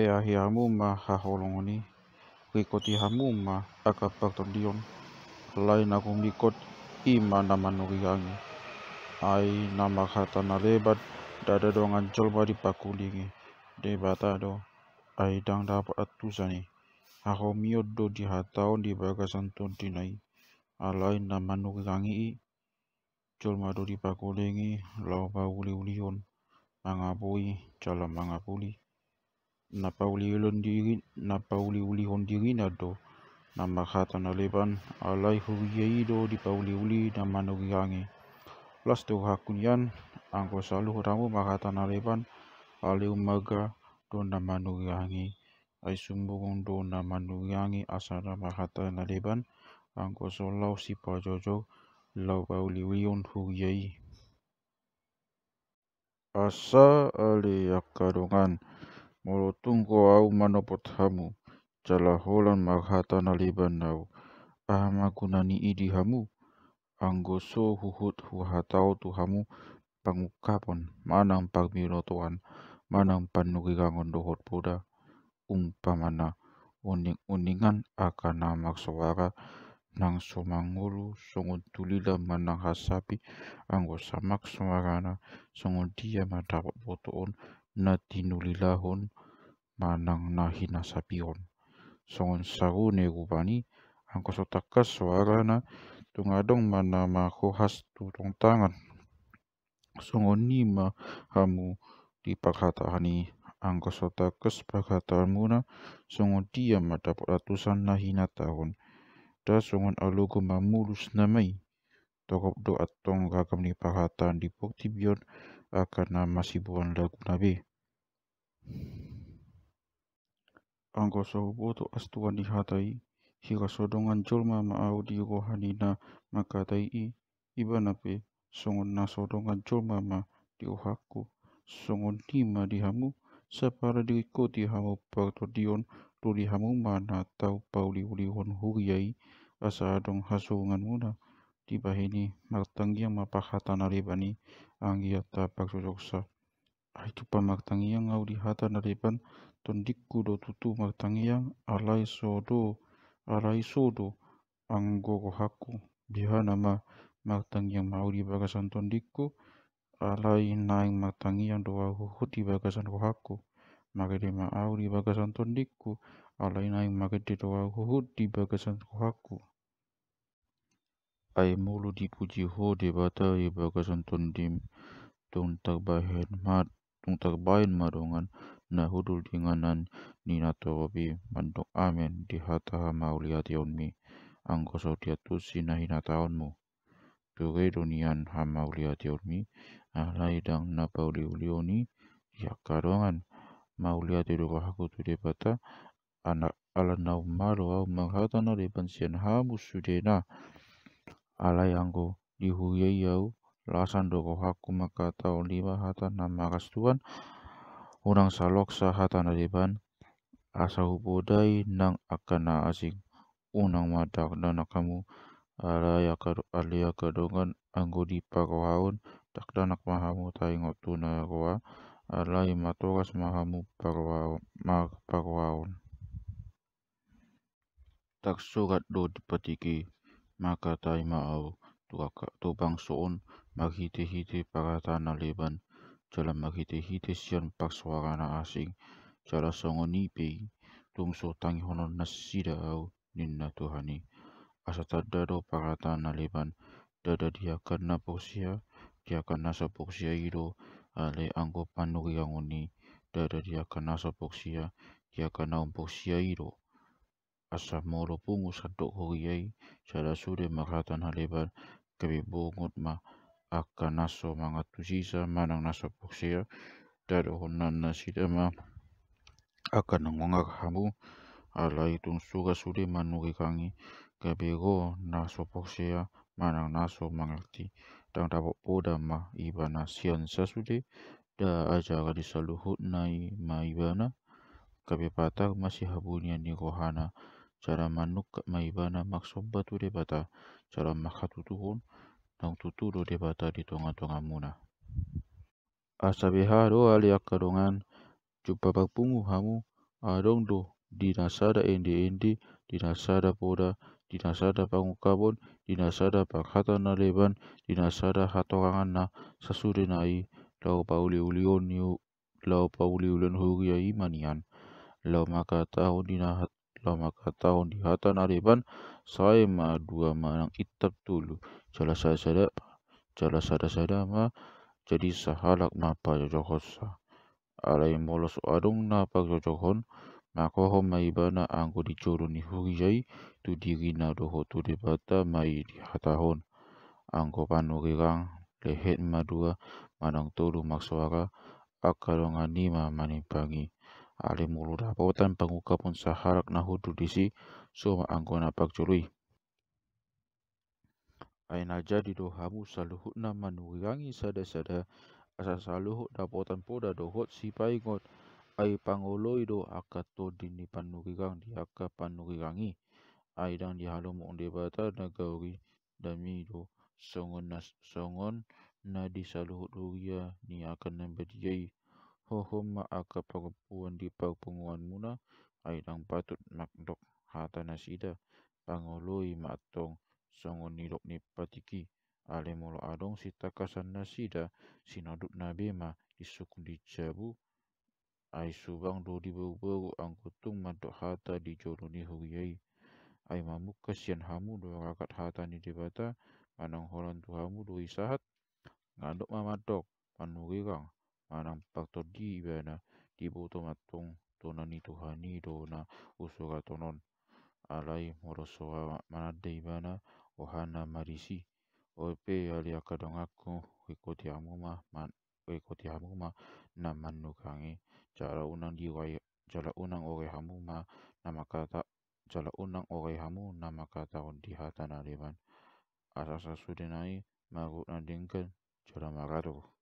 e ahi a ma haholongoni kikoti ha muma akapak tondion lain aku mikot ima manuri nuriangi ai nama kata na lebat dada dongan colba di de debata do ai dang dapat atusani Ako mio do di hataon di bagasan dinai alai nama nuriangi i colma do di pakulingi lau pauli ulion mangapui jalan mangapuli uli alai do do na leban napauliulihondirinado namahatanalevan alaihuriyaido dipauliuli namanogiangi hakun hakunian angko na ramu alai umaga do do na na aisumbugundo angi asara leban angko solau jojo, lau pauliulion huriyai asa ale akarungan molotungo au holan maghata maghatana libanau ahma kunani idi hamu anggoso huhut huhatau tuhamu pangukapon manang tuan, manang panugigangon dohot poda umpamana uning-uningan akana suara, nang sumangulu sungun tulila manang hasapi anggo samak sumarana sungun dia botoon nadinolilahun manang nahinasapion. Songon saru nerubani angkoso suara suarana tungadong manama kohas tutong tangan. Songon ma hamu di perkataani angko takas perkataan muna songon dia madapat ratusan nahina tahun. Da songon alugo mamulus namai. Tokop do atong gagam di perkataan di bukti bion Ah, karena masih bukan lagu Nabi. Anggo sahuboto astuan dihatai, hingga sodongan jolma maau di rohanina makatai i, nape songon na sodongan jolma ma di rohaku, songon nima di hamu, sapara diriku di hamu pertodion, luli hamu mana tau pauli ulihon huriai, asa adong hasungan muna, di bahini yang mapahatan alibani, angia tapak pa Aitupa yang au dihata ton dikku do tutu mak yang alai sodo alai sodo anggo kohaku biha nama yang mau di bagasan dikku alai naing yang doa huhut di bagasan kohaku maka ma mau di bagasan tondiku, alai naing dia doa huhut di bagasan kohaku ay mulu puji ho de i bagasan tung tak bahen ma tong tarbaen madongan na hudul dinganan ni na torobi mandok amen di hataha maulia onmi angkoso diatusi na hinataonmu ture dunian ha maulia onmi ahlai dang na diakarongan ya yakkarongan maulia tidorahaku tu de bata anak ala nau malo au manghata na pensiun bansian ha Ala yangu dihuye yau doko haku tau liwa hata nama tuan, unang salok sahata nadiban asa hubodai nang akana asing unang madak dana kamu ala yakar alia kadongan anggo dipakohaon dak danak mahamu ngotu na koa ala matokas mahamu pakohaon mak tak surat do dipatiki maka daima au tubang so'on maghite-hite parata naleban jala maghite-hite sian pak na asing jala songo nipe tungso tangi hono nasida au ninna tuhani ta dado parata naleban dada dia karena porsia dia karena sapoksia iro ale anggo panuri angoni dada dia karena sapoksia dia karena umpoksia iro asa moro pungus hadok hogiai sada sude makatan halebar kabi bungut ma akan naso mangatu sisa manang naso poksia dari honan nasida ma akan nangongak hamu ala itung suga sude manuri kangi kabi go naso poksia manang naso mangerti dan dapat poda ma ibana sian sasude da aja kadi saluhut nai ma ibana kabi patak masih habunya ni kohana cara manuk maibana batu debata. cara makatu tuhun nang do debata di tonga-tonga muna. do doa liakadongan jumpa pungu hamu adong do dinasada endi-endi dinasada poda dinasada pangukabon dinasada hata na leban dinasada hatorangan na sasude nai lau pauli ulion niu lau pauli ulion hugia imanian lau maka tahun dina lama maka tahun di hata ariban saya ma dua manang itab tulu jala saya sada jala sada sada ma jadi sahalak pa jojokosa alai molos adung napa koho maka ho anggo di curun ni jai tu na doho tu debata mai di hatahon angko panurigang lehet dua manang tulu maksuara ni ma pangi Ali mulu dapatan lah. penguka pun saharak nahu dudisi suma anggona pak curui. Ain aja di dohamu saluhut na manuyangi sada-sada asa saluhut dapatan poda dohot si paingot ai pangoloi do akato dini panurigang di aka panurigangi ai dan di halum unde bata nagauri dami do songon nas songon na di saluhut duria ni akan nembediai hohom ma maaka puan di perpunguan muna ai nang patut dok hata nasida pangoloi matong songon dok ni patiki ale molo adong si takasan nasida sinadut nabema disukun jabu, ai subang do di bau bau angkutung dok hata di jolo ni huriai ai mamuk kasian hamu do rakat hata ni debata manang holan tu hamu do isahat ngadok mamadok panurikang manang pagtudyo na diboto mattong tuna ni Tuhani do na usuga tonon alai morosoa dei bana ohana marisi ope ali akadongaku ikuti ma man ikuti hamuma na manukangi jala unang diway jala unang hamu hamuma nama kata jala unang ore hamu nama kata di hatana leban asasa sudenai magu na dengken jala magado